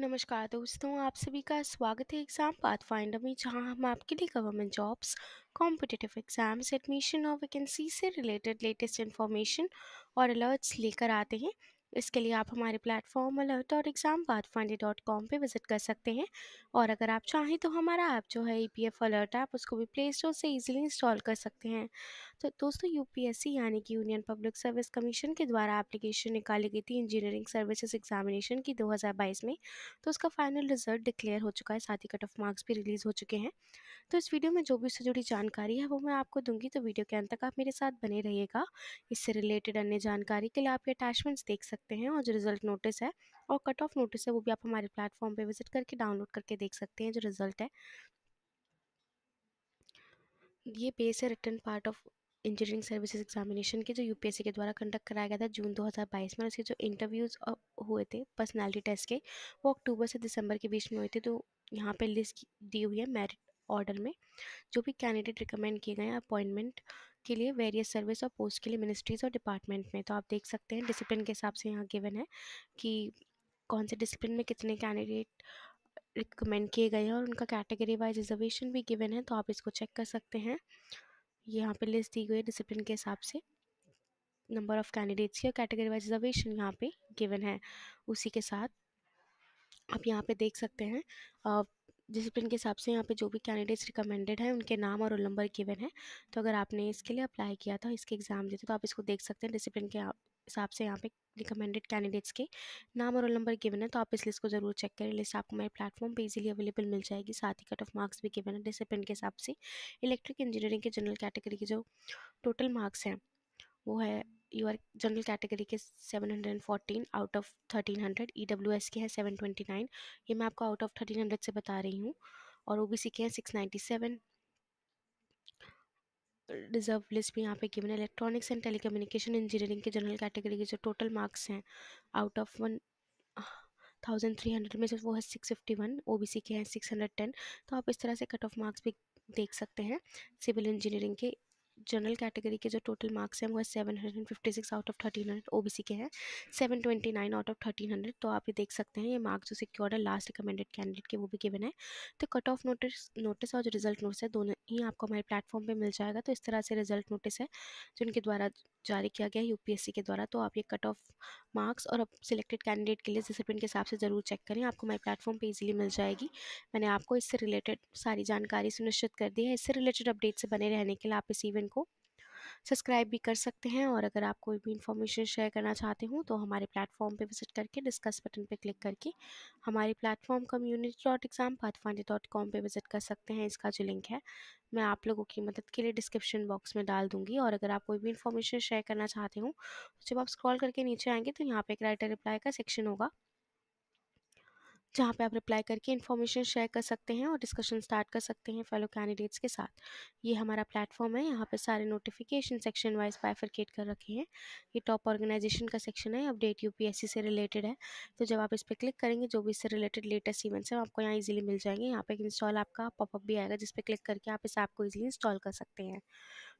नमस्कार दोस्तों आप सभी का स्वागत है एग्ज़ाम पाथ फाइंडर में जहां हम आपके लिए government jobs competitive exams admission और वैकेंसी से रिलेटेड लेटेस्ट इन्फॉर्मेशन और अलर्ट्स लेकर आते हैं इसके लिए आप हमारे प्लेटफॉर्म अलर्ट और एग्ज़ाम बात फंडी डॉट कॉम पर विज़िट कर सकते हैं और अगर आप चाहें तो हमारा ऐप जो है E P F alert app उसको भी प्ले स्टोर से ईजिली इंस्टॉल कर सकते हैं तो दोस्तों यू पी एस सी यानी कि यूनियन पब्लिक सर्विस कमीशन के द्वारा एप्लीकेशन निकाली गई थी इंजीनियरिंग सर्विसेज एग्जामिनेशन की दो हज़ार बाईस में तो उसका फाइनल रिजल्ट डिक्लेयर हो चुका है साथ ही कट ऑफ मार्क्स भी रिलीज़ हो चुके हैं तो इस वीडियो में जो भी उससे जुड़ी जानकारी है वो मैं आपको दूंगी तो वीडियो के अंत तक आप मेरे साथ बने रहिएगा इससे रिलेटेड अन्य जानकारी के लिए आपके अटैचमेंट्स देख सकते सकते हैं और जो रिज़ल्ट नोटिस है और कट ऑफ नोटिस है वो भी आप हमारे प्लेटफॉर्म पे विजिट करके डाउनलोड करके देख सकते हैं जो रिज़ल्ट है ये बेस है written part of engineering services examination के जो यूपीएससी के द्वारा कंडक्ट कराया गया था जून 2022 में उसके जो इंटरव्यूज़ हुए थे पर्सनालिटी टेस्ट के वो अक्टूबर से दिसंबर के बीच में हुए थे तो यहाँ पे लिस्ट दी हुई है मेरिट ऑर्डर में जो भी कैंडिडेट रिकमेंड किए गए हैं अपॉइंटमेंट के लिए वेरियस सर्विस और पोस्ट के लिए मिनिस्ट्रीज़ और डिपार्टमेंट में तो आप देख सकते हैं डिसिप्लिन के हिसाब से यहाँ गिवन है कि कौन से डिसिप्लिन में कितने कैंडिडेट रिकमेंड किए गए हैं और उनका कैटेगरी वाइज रिजर्वेशन भी गिवन है तो आप इसको चेक कर सकते हैं यहाँ पे लिस्ट दी गई है डिसिप्लिन के हिसाब से नंबर ऑफ़ कैंडिडेट्स की और कैटेगरी वाइज रिजर्वेशन यहाँ पे गिवन है उसी के साथ आप यहाँ पे देख सकते हैं डिसिप्लिन के हिसाब से यहाँ पे जो भी कैंडिडेट्स रिकमेंडेड हैं उनके नाम और रोल नंबर गिवन है तो अगर आपने इसके लिए अप्लाई किया था इसके एग्ज़ाम देते तो आप इसको देख सकते हैं डिसिप्लिन के हिसाब से यहाँ पे रिकमेंडेड कैंडिडेट्स के नाम और रोल नंबर गिवन है तो आप इस लिस्ट को ज़रूर चेक करें लिस्ट आपको मेरे प्लेटफॉर्म पे इजीली अवेलेबल मिल जाएगी साथ ही कट ऑफ मार्क्स भी गिवन है डिसिप्लिन के हिसाब से इलेक्ट्रिक इंजीनियरिंग के जनरल कैटेगरी के जो टोटल मार्क्स हैं वो है आर जनरल कैटेगरी के 714 आउट ऑफ 1300 ईडब्ल्यूएस के हैं 729 ये मैं आपको आउट ऑफ 1300 से बता रही हूँ और ओबीसी के हैं 697 रिजर्व लिस्ट भी यहाँ पे given electronics and telecommunication engineering के जनरल कैटेगरी के जो टोटल मार्क्स हैं out of one thousand three hundred में से वो है six fifty one O B C के हैं सिक्स हंड्रेड टेन तो आप इस तरह से कट ऑफ मार्क्स भी देख सकते हैं सिविल इंजीनियरिंग के जनरल कैटेगरी के जो टोटल मार्क्स हैं वो है seven hundred and fifty six out of thirteen hundred O B C के हैं seven twenty nine out of thirteen hundred तो आप ये देख सकते हैं ये मार्क्स जो सिक्योर्ड है लास्ट रिकमेंडेड कैंडिडेट के वो भी गिवन है तो कट ऑफ नोटिस नोटिस और जो रिजल्ट नोटिस है दोनों ही आपको हमारे प्लेटफॉर्म पर मिल जाएगा तो इस तरह से रिजल्ट नोटिस है जिनके द्वारा जारी किया गया है यूपीएससी के द्वारा तो आप ये कट ऑफ मार्क्स और सिलेक्टेड कैंडिडेट के लिए डिसिप्लिन के हिसाब से ज़रूर चेक करें आपको माई प्लेटफॉर्म पे इजीली मिल जाएगी मैंने आपको इससे रिलेटेड सारी जानकारी सुनिश्चित कर दी है इससे रिलेटेड अपडेट से बने रहने के लिए आप इस इवेंट को सब्सक्राइब भी कर सकते हैं और अगर आप कोई भी इन्फॉर्मेशन शेयर करना चाहते हो तो हमारे प्लेटफॉर्म पर विजिट करके डिस्कस बटन पर क्लिक करके हमारे platform community dot exam pathfinder dot com पर विजिट कर सकते हैं इसका जो लिंक है मैं आप लोगों की मदद के लिए डिस्क्रिप्शन बॉक्स में डाल दूंगी और अगर आप कोई भी इन्फॉर्मेशन शेयर करना चाहते हो तो जब आप स्क्रॉल करके नीचे आएंगे तो यहाँ पर एक राइटर रिप्लाई का सेक्शन होगा जहाँ पे आप रिप्लाई करके इन्फॉर्मेशन शेयर कर सकते हैं और डिस्कशन स्टार्ट कर सकते हैं फेलो कैंडिडेट्स के साथ ये हमारा प्लेटफॉर्म है यहाँ पे सारे नोटिफिकेशन सेक्शन वाइज बाइफर्केट कर रखे हैं ये टॉप ऑर्गेनाइजेशन का सेक्शन है अपडेट यूपीएससी से रिलेटेड है तो जब आप इस पर क्लिक करेंगे जो भी इससे रिलेटेड लेटेस्ट इवेंट्स हैं आपको यहाँ ईजिली मिल जाएंगे यहाँ पर इंस्टॉल आपका पॉपअप भी आएगा जिस पर क्लिक करके आप इस ऐप को ईजिली इंस्टॉल कर सकते हैं